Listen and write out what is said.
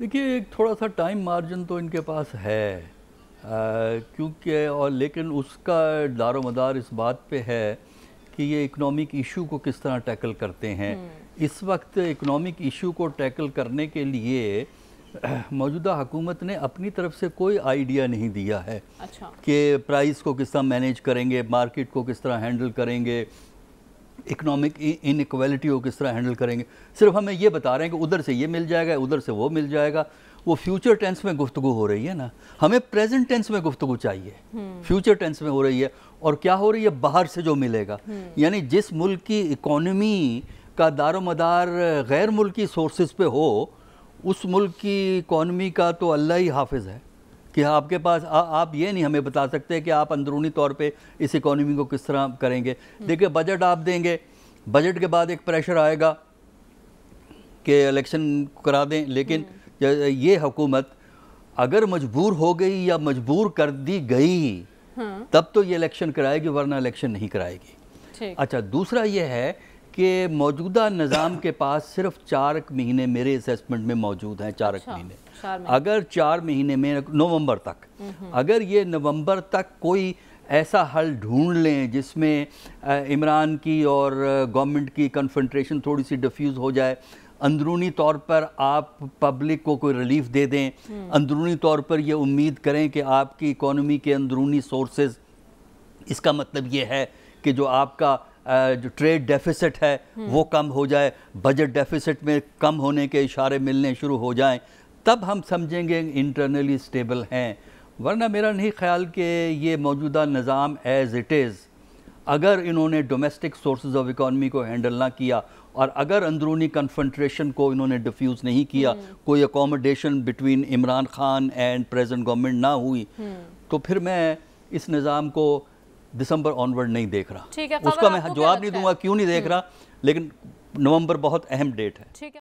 देखिए एक थोड़ा सा टाइम मार्जिन तो इनके पास है क्योंकि और लेकिन उसका दारो मदार इस बात पे है कि ये इकनॉमिक इशू को किस तरह टैकल करते हैं हम्म। इस वक्त इकनॉमिक इशू को टैकल करने के लिए मौजूदा हुकूमत ने अपनी तरफ से कोई आइडिया नहीं दिया है अच्छा। कि प्राइस को किस तरह मैनेज करेंगे मार्केट को किस तरह हैंडल करेंगे इकोनॉमिक इनक्वालिटी को किस तरह हैंडल करेंगे सिर्फ हमें ये बता रहे हैं कि उधर से ये मिल जाएगा उधर से वो मिल जाएगा वो फ्यूचर टेंस में गुफ्तु हो रही है ना हमें प्रेजेंट टेंस में गुफ्तु चाहिए फ्यूचर हम्म। टेंस में हो रही है और क्या हो रही है बाहर से जो मिलेगा हम्म। यानी जिस मुल्क की इकोनॉमी का दारो मदार गैर मुल्की सोर्सेज पे हो उस मुल्क की इकॉनमी का तो अल्लाह ही हाफिज है कि हाँ, आपके पास आ, आप ये नहीं हमें बता सकते कि आप अंदरूनी तौर पे इस इकोनॉमी को किस तरह करेंगे हम्म। देखिए बजट आप देंगे बजट के बाद एक प्रेशर आएगा कि इलेक्शन करा दें लेकिन हम्म। ये हुकूमत अगर मजबूर हो गई या मजबूर कर दी गई हाँ। तब तो ये इलेक्शन कराएगी वरना इलेक्शन नहीं कराएगी अच्छा दूसरा ये है कि मौजूदा निज़ाम के पास सिर्फ चार महीने मेरे असेसमेंट में मौजूद हैं चार अच्छा, महीने अगर चार महीने में नवंबर तक अगर ये नवंबर तक कोई ऐसा हल ढूंढ लें जिसमें इमरान की और गवर्नमेंट की कन्फेंट्रेशन थोड़ी सी डिफ्यूज़ हो जाए अंदरूनी तौर पर आप पब्लिक को कोई रिलीफ दे दें हम्म। अंदरूनी तौर पर यह उम्मीद करें कि आपकी इकोनॉमी के अंदरूनी सोर्सेज इसका मतलब ये है कि जो आपका जो ट्रेड डेफिसिट है हम्म। वो कम हो जाए बजट डेफिसिट में कम होने के इशारे मिलने शुरू हो जाएं तब हम समझेंगे इंटरनली स्टेबल हैं वरना मेरा नहीं ख्याल कि ये मौजूदा निज़ाम एज़ इट इज़ अगर इन्होंने डोमेस्टिक सोर्सेज ऑफ इकॉनमी को हैंडल ना किया और अगर अंदरूनी कन्फनट्रेशन को इन्होंने डिफ्यूज़ नहीं किया हम्म। कोई accommodation between Imran Khan and present government ना हुई हम्म। तो फिर मैं इस निज़ाम को दिसंबर ऑनवर्ड नहीं देख रहा ठीक है तो उसका मैं जवाब नहीं दूंगा क्यों नहीं देख हम्म। रहा लेकिन नवंबर बहुत अहम डेट है ठीक है